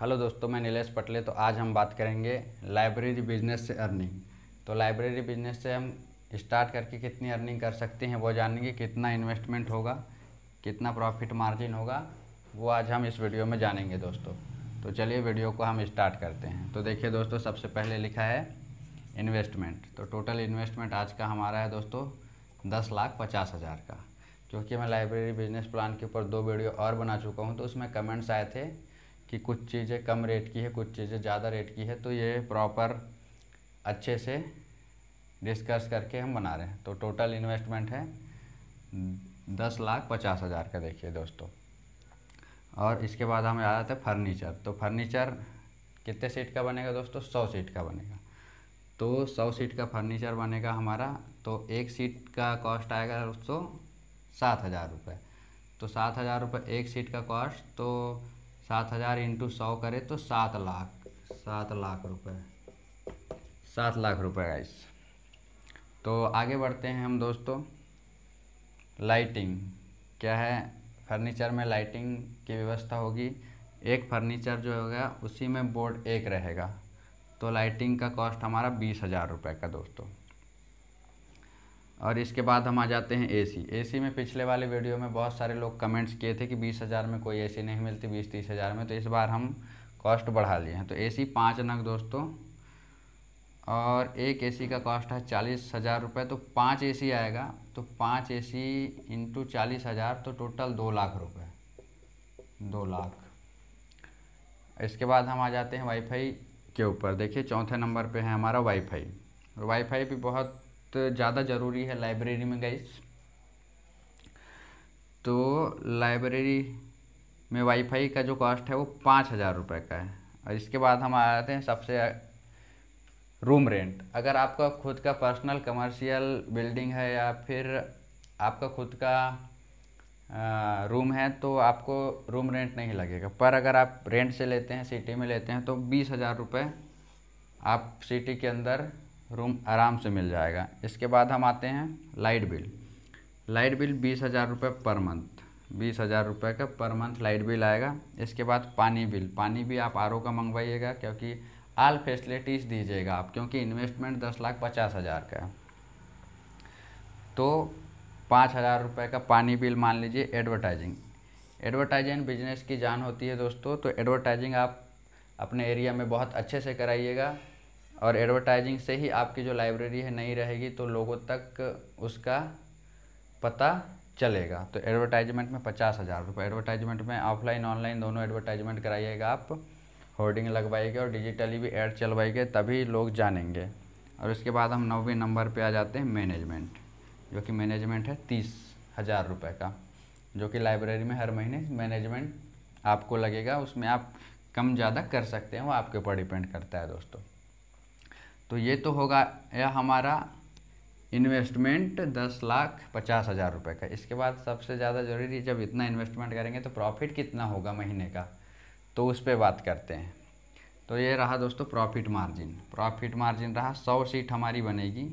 hello दोस्तों मैं नीलेश पटले तो आज हम बात करेंगे लाइब्रेरी बिजनेस से अर्निंग तो लाइब्रेरी बिजनेस से हम स्टार्ट करके कितनी अर्निंग कर सकते हैं वो जानेंगे कितना इन्वेस्टमेंट होगा कितना प्रॉफिट मार्जिन होगा वो आज हम इस वीडियो में जानेंगे दोस्तों तो चलिए वीडियो को हम स्टार्ट करते हैं तो देखिए दोस्तों सबसे पहले लिखा है इन्वेस्टमेंट तो टोटल इन्वेस्टमेंट आज का हमारा है दोस्तों दस लाख पचास हज़ार का क्योंकि मैं लाइब्रेरी बिजनेस प्लान के ऊपर दो वीडियो और बना चुका हूँ तो उसमें कमेंट्स आए थे कि कुछ चीज़ें कम रेट की है कुछ चीज़ें ज़्यादा रेट की है तो ये प्रॉपर अच्छे से डिस्कस करके हम बना रहे हैं तो टोटल इन्वेस्टमेंट है दस लाख पचास हज़ार का देखिए दोस्तों और इसके बाद हमें आ जाते हैं फर्नीचर तो फर्नीचर कितने सीट का बनेगा दोस्तों सौ सीट का बनेगा तो सौ सीट का फर्नीचर बनेगा हमारा तो एक सीट का कॉस्ट आएगा दोस्तों सात हज़ार रुपये तो सात हज़ार रुपये एक सीट का कॉस्ट तो सात हज़ार इंटू सौ करें तो सात लाख सात लाख रुपए सात लाख रुपए गाइस तो आगे बढ़ते हैं हम दोस्तों लाइटिंग क्या है फर्नीचर में लाइटिंग की व्यवस्था होगी एक फर्नीचर जो होगा उसी में बोर्ड एक रहेगा तो लाइटिंग का कॉस्ट हमारा बीस हज़ार रुपये का दोस्तों और इसके बाद हम आ जाते हैं एसी एसी में पिछले वाले वीडियो में बहुत सारे लोग कमेंट्स किए थे कि बीस हज़ार में कोई एसी नहीं मिलती बीस तीस हज़ार में तो इस बार हम कॉस्ट बढ़ा लिए हैं तो एसी पाँच नग दोस्तों और एक एसी का कॉस्ट है चालीस हज़ार रुपये तो पाँच ए आएगा तो पाँच ए सी इंटू चालीस हज़ार तो टोटल दो लाख रुपये दो लाख इसके बाद हम आ जाते हैं वाईफाई के ऊपर देखिए चौथे नंबर पे है हमारा वाईफाई और वाईफाई भी बहुत तो ज़्यादा ज़रूरी है लाइब्रेरी में गई तो लाइब्रेरी में वाईफाई का जो कॉस्ट है वो पाँच हज़ार रुपये का है और इसके बाद हम आ जाते हैं सबसे रूम रेंट अगर आपका खुद का पर्सनल कमर्शियल बिल्डिंग है या फिर आपका खुद का आ, रूम है तो आपको रूम रेंट नहीं लगेगा पर अगर आप रेंट से लेते हैं सिटी में लेते हैं तो बीस हज़ार रुपये आप सिटी के अंदर रूम आराम से मिल जाएगा इसके बाद हम आते हैं लाइट बिल लाइट बिल बीस हज़ार रुपये पर मंथ बीस हज़ार रुपये का पर मंथ लाइट बिल आएगा इसके बाद पानी बिल पानी भी आप आर का मंगवाइएगा क्योंकि आल फैसिलिटीज़ दीजिएगा आप क्योंकि इन्वेस्टमेंट दस लाख पचास हज़ार का है तो पाँच हज़ार रुपये का पानी बिल मान लीजिए एडवर्टाइजिंग एडवर्टाइजिंग बिजनेस की जान होती है दोस्तों तो एडवर्टाइजिंग आप अपने एरिया में बहुत अच्छे से कराइएगा और एडवर्टाइजिंग से ही आपकी जो लाइब्रेरी है नहीं रहेगी तो लोगों तक उसका पता चलेगा तो एडवर्टाइजमेंट में पचास हज़ार रुपये एडवर्टाइजमेंट में ऑफलाइन ऑनलाइन दोनों एडवर्टाइजमेंट कराइएगा आप होर्डिंग लगवाइएगा और डिजिटली भी एड चलवाइएगा तभी लोग जानेंगे और इसके बाद हम नौवें नंबर पे आ जाते हैं मैनेजमेंट जो कि मैनेजमेंट है तीस हज़ार रुपये का जो कि लाइब्रेरी में हर महीने मैनेजमेंट आपको लगेगा उसमें आप कम ज़्यादा कर सकते हैं वो आपके ऊपर डिपेंड करता है दोस्तों तो ये तो होगा यह हमारा इन्वेस्टमेंट दस लाख पचास हज़ार रुपये का इसके बाद सबसे ज़्यादा ज़रूरी जब इतना इन्वेस्टमेंट करेंगे तो प्रॉफिट कितना होगा महीने का तो उस पर बात करते हैं तो ये रहा दोस्तों प्रॉफिट मार्जिन प्रॉफिट मार्जिन रहा सौ सीट हमारी बनेगी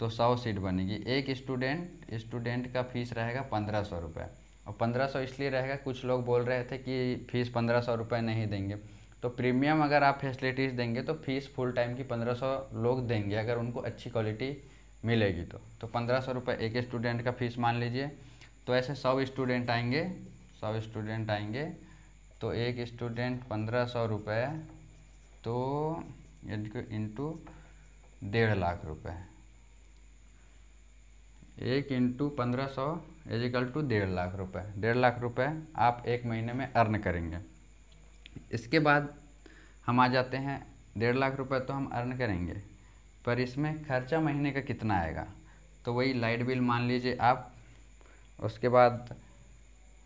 तो सौ सीट बनेगी एक स्टूडेंट स्टूडेंट का फीस रहेगा पंद्रह सौ रुपये और पंद्रह सौ इसलिए रहेगा कुछ लोग बोल रहे थे कि फ़ीस पंद्रह सौ रुपये नहीं देंगे तो प्रीमियम अगर आप फैसिलिटीज़ देंगे तो फीस फुल टाइम की पंद्रह सौ लोग देंगे अगर उनको अच्छी क्वालिटी मिलेगी तो तो पंद्रह सौ रुपये एक स्टूडेंट का फीस मान लीजिए तो ऐसे सौ स्टूडेंट आएंगे सौ स्टूडेंट आएंगे तो एक स्टूडेंट पंद्रह सौ रुपये तो इंटू डेढ़ लाख रुपये एक इंटू पंद्रह सौ इजिकल टू डेढ़ लाख रुपए डेढ़ लाख रुपए आप एक महीने में अर्न करेंगे इसके बाद हम आ जाते हैं डेढ़ लाख रुपए तो हम अर्न करेंगे पर इसमें खर्चा महीने का कितना आएगा तो वही लाइट बिल मान लीजिए आप उसके बाद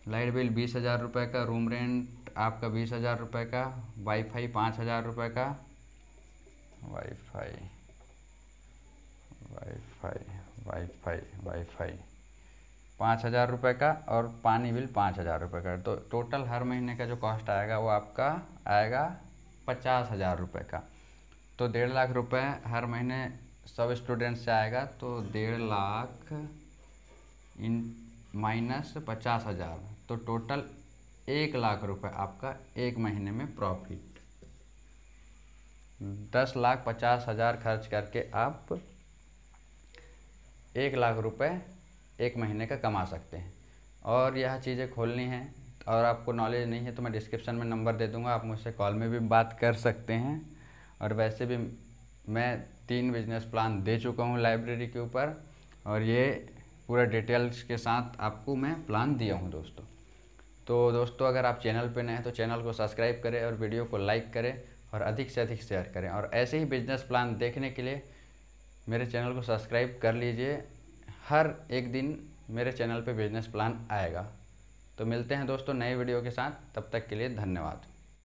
लाइट बिल बीस हज़ार रुपये का रूम रेंट आपका बीस हज़ार रुपये का वाईफाई पाँच हज़ार रुपये का वाईफाई वाईफाई वाईफाई वाईफाई पाँच हज़ार रुपये का और पानी बिल पाँच हज़ार रुपये का तो टोटल हर महीने का जो कॉस्ट आएगा वो आपका आएगा पचास हज़ार रुपये का तो डेढ़ लाख रुपये हर महीने सब स्टूडेंट से आएगा तो डेढ़ लाख इन माइनस पचास हज़ार तो टोटल एक लाख रुपए आपका एक महीने में प्रॉफिट दस लाख पचास हज़ार खर्च करके आप एक लाख रुपए एक महीने का कमा सकते हैं और यह चीज़ें खोलनी हैं और आपको नॉलेज नहीं है तो मैं डिस्क्रिप्शन में नंबर दे दूँगा आप मुझसे कॉल में भी बात कर सकते हैं और वैसे भी मैं तीन बिजनेस प्लान दे चुका हूँ लाइब्रेरी के ऊपर और ये पूरा डिटेल्स के साथ आपको मैं प्लान दिया हूँ दोस्तों तो दोस्तों अगर आप चैनल पर नए हैं तो चैनल को सब्सक्राइब करें और वीडियो को लाइक करें और अधिक से अधिक शेयर करें और ऐसे ही बिजनेस प्लान देखने के लिए मेरे चैनल को सब्सक्राइब कर लीजिए हर एक दिन मेरे चैनल पे बिजनेस प्लान आएगा तो मिलते हैं दोस्तों नए वीडियो के साथ तब तक के लिए धन्यवाद